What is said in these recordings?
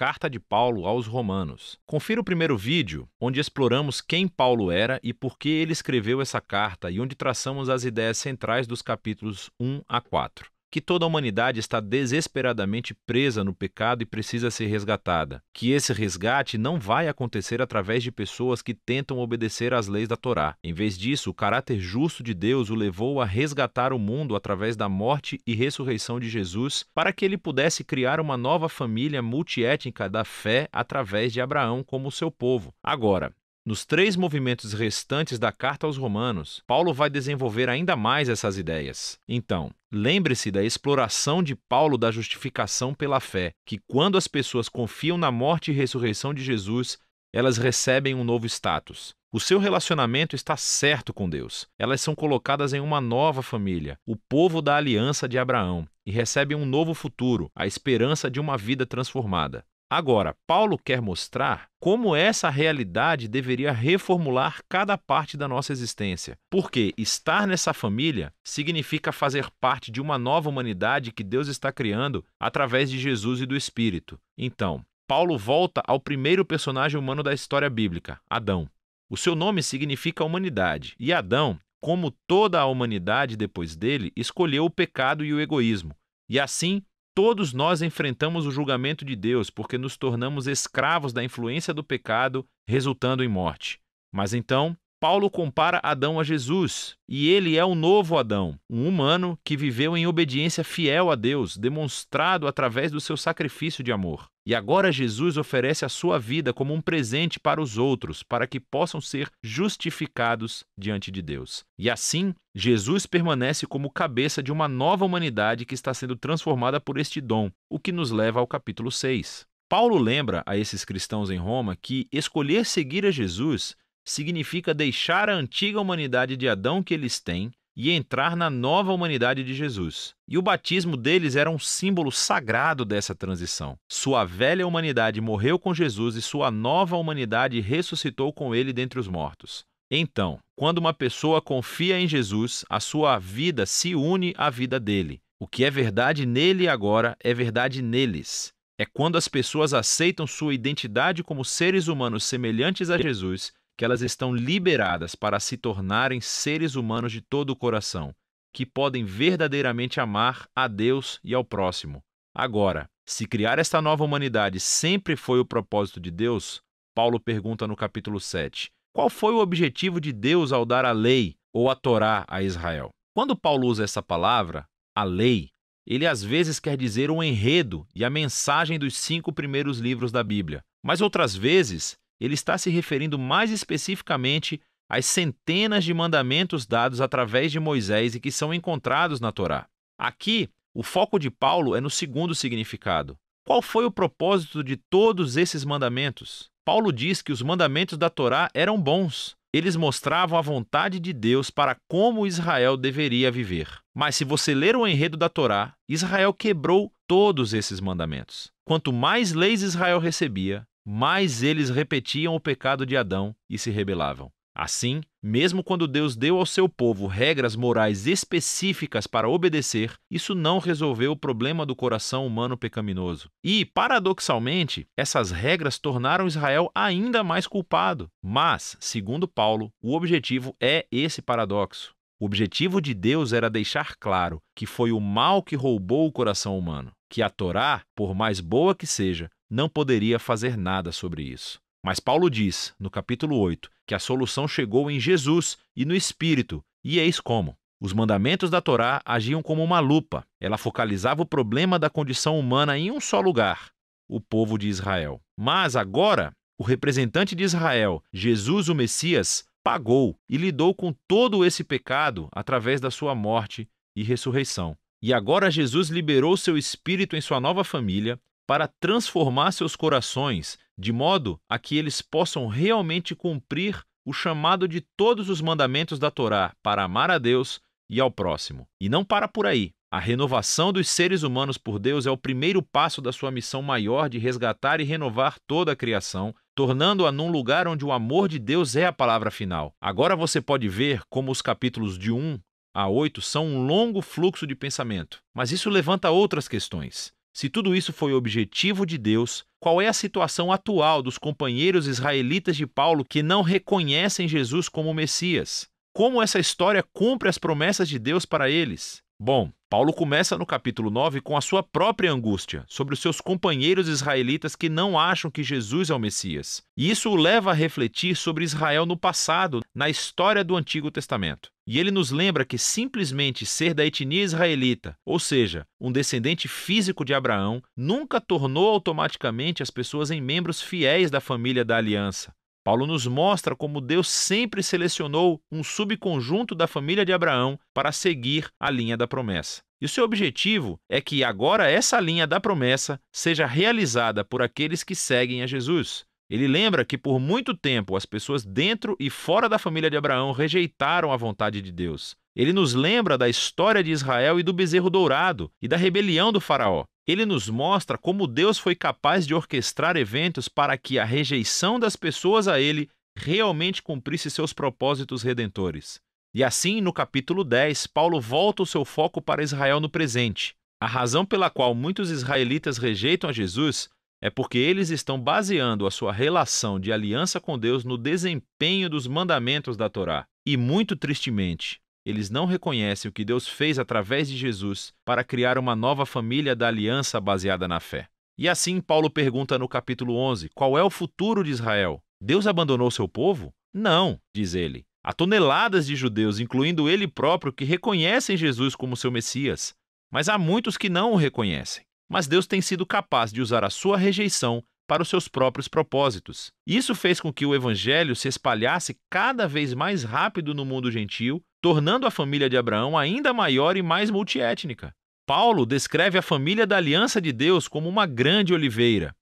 Carta de Paulo aos Romanos. Confira o primeiro vídeo, onde exploramos quem Paulo era e por que ele escreveu essa carta e onde traçamos as ideias centrais dos capítulos 1 a 4 que toda a humanidade está desesperadamente presa no pecado e precisa ser resgatada, que esse resgate não vai acontecer através de pessoas que tentam obedecer às leis da Torá. Em vez disso, o caráter justo de Deus o levou a resgatar o mundo através da morte e ressurreição de Jesus, para que ele pudesse criar uma nova família multiétnica da fé através de Abraão como seu povo. Agora, nos três movimentos restantes da carta aos Romanos, Paulo vai desenvolver ainda mais essas ideias. Então, lembre-se da exploração de Paulo da justificação pela fé, que quando as pessoas confiam na morte e ressurreição de Jesus, elas recebem um novo status. O seu relacionamento está certo com Deus. Elas são colocadas em uma nova família, o povo da aliança de Abraão, e recebem um novo futuro, a esperança de uma vida transformada. Agora, Paulo quer mostrar como essa realidade deveria reformular cada parte da nossa existência. Porque estar nessa família significa fazer parte de uma nova humanidade que Deus está criando através de Jesus e do Espírito. Então, Paulo volta ao primeiro personagem humano da história bíblica, Adão. O seu nome significa humanidade, e Adão, como toda a humanidade depois dele, escolheu o pecado e o egoísmo. E assim, Todos nós enfrentamos o julgamento de Deus porque nos tornamos escravos da influência do pecado, resultando em morte. Mas então, Paulo compara Adão a Jesus, e ele é o novo Adão, um humano que viveu em obediência fiel a Deus, demonstrado através do seu sacrifício de amor. E agora Jesus oferece a sua vida como um presente para os outros, para que possam ser justificados diante de Deus. E assim, Jesus permanece como cabeça de uma nova humanidade que está sendo transformada por este dom, o que nos leva ao capítulo 6. Paulo lembra a esses cristãos em Roma que escolher seguir a Jesus significa deixar a antiga humanidade de Adão que eles têm e entrar na nova humanidade de Jesus. E o batismo deles era um símbolo sagrado dessa transição. Sua velha humanidade morreu com Jesus e sua nova humanidade ressuscitou com ele dentre os mortos. Então, quando uma pessoa confia em Jesus, a sua vida se une à vida dele. O que é verdade nele agora é verdade neles. É quando as pessoas aceitam sua identidade como seres humanos semelhantes a Jesus que elas estão liberadas para se tornarem seres humanos de todo o coração, que podem verdadeiramente amar a Deus e ao próximo. Agora, se criar esta nova humanidade sempre foi o propósito de Deus, Paulo pergunta no capítulo 7: qual foi o objetivo de Deus ao dar a lei ou a Torá a Israel? Quando Paulo usa essa palavra, a lei, ele às vezes quer dizer o um enredo e a mensagem dos cinco primeiros livros da Bíblia, mas outras vezes ele está se referindo mais especificamente às centenas de mandamentos dados através de Moisés e que são encontrados na Torá. Aqui, o foco de Paulo é no segundo significado. Qual foi o propósito de todos esses mandamentos? Paulo diz que os mandamentos da Torá eram bons. Eles mostravam a vontade de Deus para como Israel deveria viver. Mas se você ler o enredo da Torá, Israel quebrou todos esses mandamentos. Quanto mais leis Israel recebia, mais eles repetiam o pecado de Adão e se rebelavam. Assim, mesmo quando Deus deu ao seu povo regras morais específicas para obedecer, isso não resolveu o problema do coração humano pecaminoso. E, paradoxalmente, essas regras tornaram Israel ainda mais culpado. Mas, segundo Paulo, o objetivo é esse paradoxo. O objetivo de Deus era deixar claro que foi o mal que roubou o coração humano, que a Torá, por mais boa que seja, não poderia fazer nada sobre isso. Mas Paulo diz, no capítulo 8, que a solução chegou em Jesus e no Espírito, e eis como. Os mandamentos da Torá agiam como uma lupa. Ela focalizava o problema da condição humana em um só lugar, o povo de Israel. Mas agora, o representante de Israel, Jesus o Messias, pagou e lidou com todo esse pecado através da sua morte e ressurreição. E agora Jesus liberou seu espírito em sua nova família, para transformar seus corações, de modo a que eles possam realmente cumprir o chamado de todos os mandamentos da Torá para amar a Deus e ao próximo. E não para por aí. A renovação dos seres humanos por Deus é o primeiro passo da sua missão maior de resgatar e renovar toda a criação, tornando-a num lugar onde o amor de Deus é a palavra final. Agora você pode ver como os capítulos de 1 a 8 são um longo fluxo de pensamento, mas isso levanta outras questões. Se tudo isso foi objetivo de Deus, qual é a situação atual dos companheiros israelitas de Paulo que não reconhecem Jesus como Messias? Como essa história cumpre as promessas de Deus para eles? Bom, Paulo começa no capítulo 9 com a sua própria angústia sobre os seus companheiros israelitas que não acham que Jesus é o Messias. E isso o leva a refletir sobre Israel no passado, na história do Antigo Testamento. E ele nos lembra que simplesmente ser da etnia israelita, ou seja, um descendente físico de Abraão, nunca tornou automaticamente as pessoas em membros fiéis da família da aliança. Paulo nos mostra como Deus sempre selecionou um subconjunto da família de Abraão para seguir a linha da promessa. E o seu objetivo é que agora essa linha da promessa seja realizada por aqueles que seguem a Jesus. Ele lembra que por muito tempo as pessoas dentro e fora da família de Abraão rejeitaram a vontade de Deus. Ele nos lembra da história de Israel e do bezerro dourado e da rebelião do Faraó. Ele nos mostra como Deus foi capaz de orquestrar eventos para que a rejeição das pessoas a ele realmente cumprisse seus propósitos redentores. E assim, no capítulo 10, Paulo volta o seu foco para Israel no presente. A razão pela qual muitos israelitas rejeitam a Jesus é porque eles estão baseando a sua relação de aliança com Deus no desempenho dos mandamentos da Torá. E muito tristemente, eles não reconhecem o que Deus fez através de Jesus para criar uma nova família da aliança baseada na fé. E assim Paulo pergunta no capítulo 11: qual é o futuro de Israel? Deus abandonou seu povo? Não, diz ele. Há toneladas de judeus, incluindo ele próprio, que reconhecem Jesus como seu Messias, mas há muitos que não o reconhecem. Mas Deus tem sido capaz de usar a sua rejeição para os seus próprios propósitos. Isso fez com que o evangelho se espalhasse cada vez mais rápido no mundo gentil, tornando a família de Abraão ainda maior e mais multiétnica. Paulo descreve a família da aliança de Deus como uma grande oliveira,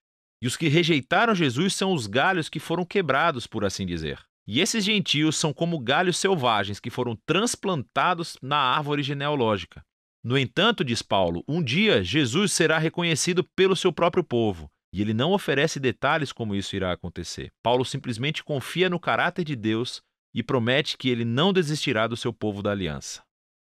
e os que rejeitaram Jesus são os galhos que foram quebrados, por assim dizer. E esses gentios são como galhos selvagens que foram transplantados na árvore genealógica. No entanto, diz Paulo, um dia Jesus será reconhecido pelo seu próprio povo. E ele não oferece detalhes como isso irá acontecer. Paulo simplesmente confia no caráter de Deus e promete que ele não desistirá do seu povo da aliança.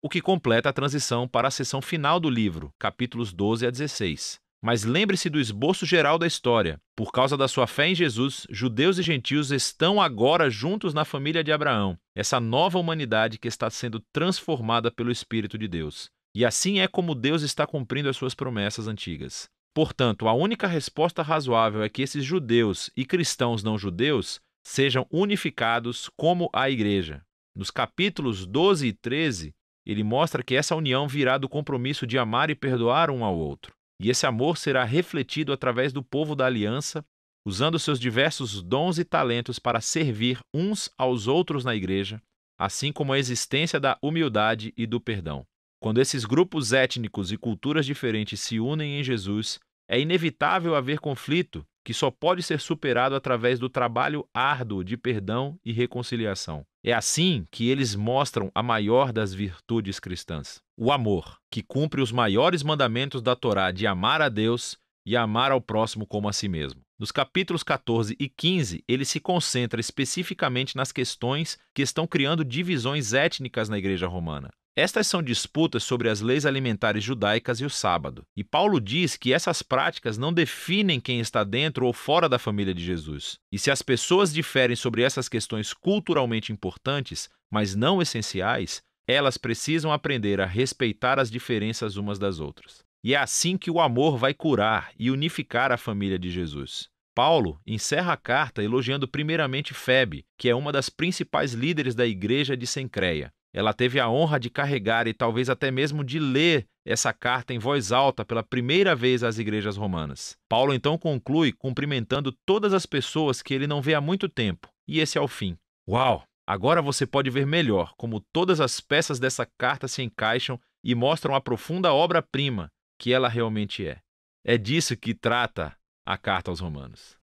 O que completa a transição para a seção final do livro, capítulos 12 a 16. Mas lembre-se do esboço geral da história. Por causa da sua fé em Jesus, judeus e gentios estão agora juntos na família de Abraão, essa nova humanidade que está sendo transformada pelo Espírito de Deus. E assim é como Deus está cumprindo as suas promessas antigas. Portanto, a única resposta razoável é que esses judeus e cristãos não judeus sejam unificados como a igreja. Nos capítulos 12 e 13, ele mostra que essa união virá do compromisso de amar e perdoar um ao outro. E esse amor será refletido através do povo da aliança, usando seus diversos dons e talentos para servir uns aos outros na igreja, assim como a existência da humildade e do perdão. Quando esses grupos étnicos e culturas diferentes se unem em Jesus, é inevitável haver conflito que só pode ser superado através do trabalho árduo de perdão e reconciliação. É assim que eles mostram a maior das virtudes cristãs, o amor, que cumpre os maiores mandamentos da Torá de amar a Deus e amar ao próximo como a si mesmo. Nos capítulos 14 e 15, ele se concentra especificamente nas questões que estão criando divisões étnicas na Igreja Romana. Estas são disputas sobre as leis alimentares judaicas e o sábado. E Paulo diz que essas práticas não definem quem está dentro ou fora da família de Jesus. E se as pessoas diferem sobre essas questões culturalmente importantes, mas não essenciais, elas precisam aprender a respeitar as diferenças umas das outras. E é assim que o amor vai curar e unificar a família de Jesus. Paulo encerra a carta elogiando primeiramente Febe, que é uma das principais líderes da igreja de Sencreia, ela teve a honra de carregar e talvez até mesmo de ler essa carta em voz alta pela primeira vez às igrejas romanas. Paulo então conclui cumprimentando todas as pessoas que ele não vê há muito tempo, e esse é o fim. Uau! Agora você pode ver melhor como todas as peças dessa carta se encaixam e mostram a profunda obra-prima que ela realmente é. É disso que trata a carta aos Romanos.